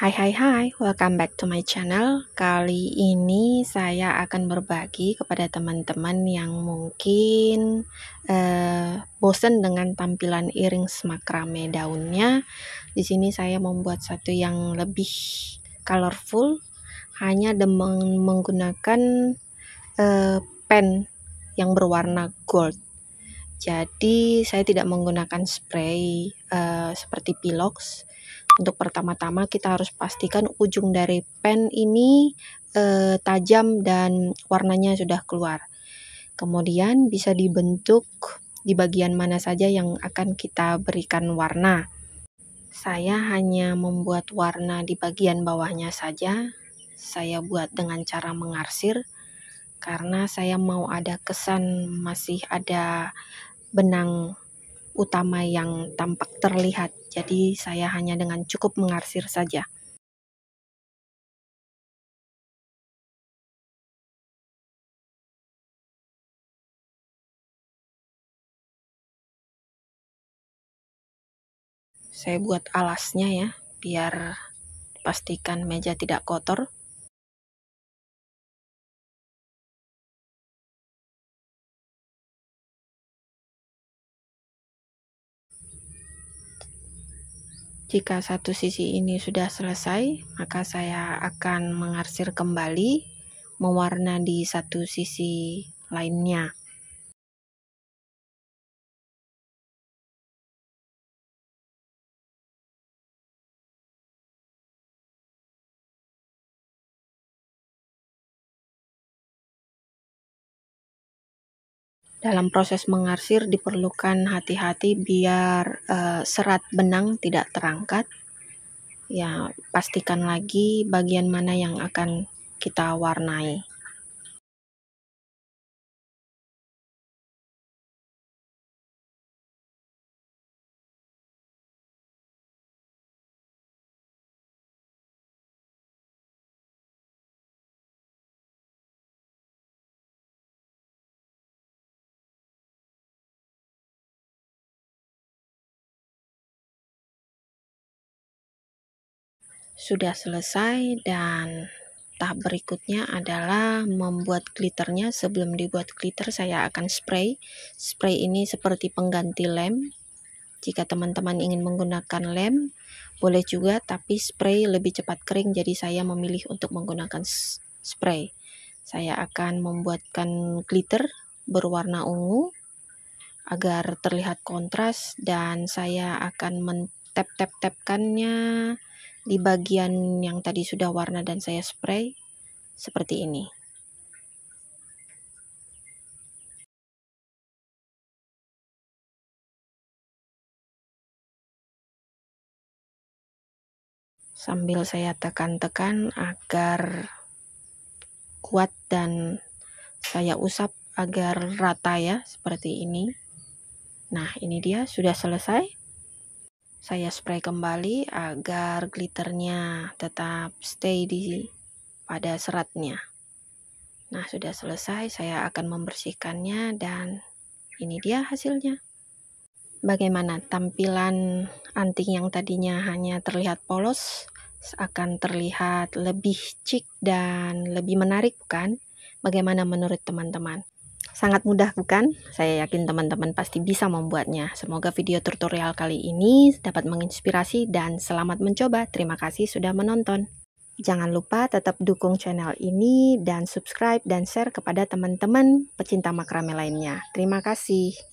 Hai hai hai, welcome back to my channel. Kali ini saya akan berbagi kepada teman-teman yang mungkin eh, bosen dengan tampilan iring semakrame daunnya. Di sini saya membuat satu yang lebih colorful hanya dengan menggunakan eh, pen yang berwarna gold. Jadi saya tidak menggunakan spray uh, seperti Pilox untuk pertama-tama kita harus pastikan ujung dari pen ini eh, tajam dan warnanya sudah keluar. Kemudian bisa dibentuk di bagian mana saja yang akan kita berikan warna. Saya hanya membuat warna di bagian bawahnya saja. Saya buat dengan cara mengarsir karena saya mau ada kesan masih ada benang utama yang tampak terlihat, jadi saya hanya dengan cukup mengarsir saja. Saya buat alasnya ya, biar pastikan meja tidak kotor. Jika satu sisi ini sudah selesai, maka saya akan mengarsir kembali mewarna di satu sisi lainnya. Dalam proses mengarsir diperlukan hati-hati biar uh, serat benang tidak terangkat. Ya, pastikan lagi bagian mana yang akan kita warnai. sudah selesai dan tahap berikutnya adalah membuat glitternya sebelum dibuat glitter saya akan spray spray ini seperti pengganti lem jika teman-teman ingin menggunakan lem boleh juga tapi spray lebih cepat kering jadi saya memilih untuk menggunakan spray saya akan membuatkan glitter berwarna ungu agar terlihat kontras dan saya akan men tap tap tapkannya di bagian yang tadi sudah warna dan saya spray seperti ini sambil saya tekan-tekan agar kuat dan saya usap agar rata ya seperti ini nah ini dia sudah selesai saya spray kembali agar glitternya tetap stay di pada seratnya. Nah, sudah selesai, saya akan membersihkannya dan ini dia hasilnya. Bagaimana tampilan anting yang tadinya hanya terlihat polos akan terlihat lebih chic dan lebih menarik bukan? Bagaimana menurut teman-teman? Sangat mudah bukan? Saya yakin teman-teman pasti bisa membuatnya. Semoga video tutorial kali ini dapat menginspirasi dan selamat mencoba. Terima kasih sudah menonton. Jangan lupa tetap dukung channel ini dan subscribe dan share kepada teman-teman pecinta makrame lainnya. Terima kasih.